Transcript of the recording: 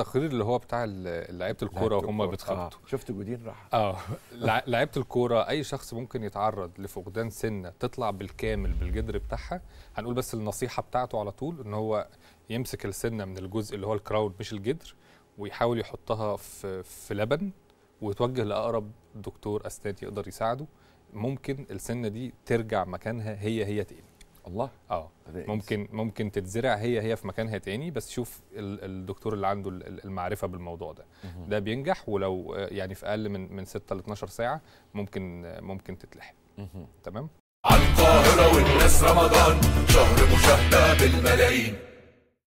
التقرير اللي هو بتاع لعيبه الكوره وهم بيتخبطوا آه. شفت جودين راح اه لعيبه الكوره اي شخص ممكن يتعرض لفقدان سنه تطلع بالكامل بالجدر بتاعها هنقول بس النصيحه بتاعته على طول ان هو يمسك السنه من الجزء اللي هو الكراود مش الجدر ويحاول يحطها في في لبن ويتوجه لاقرب دكتور اسنان يقدر يساعده ممكن السنه دي ترجع مكانها هي هي تاني الله اه ممكن ممكن تتزرع هي هي في مكانها تاني بس شوف الدكتور اللي عنده المعرفه بالموضوع ده مه. ده بينجح ولو آه، يعني في اقل من من 6 ل 12 ساعه ممكن ممكن تتلحق تمام على القاهره والناس رمضان شهر مشاهده بالملايين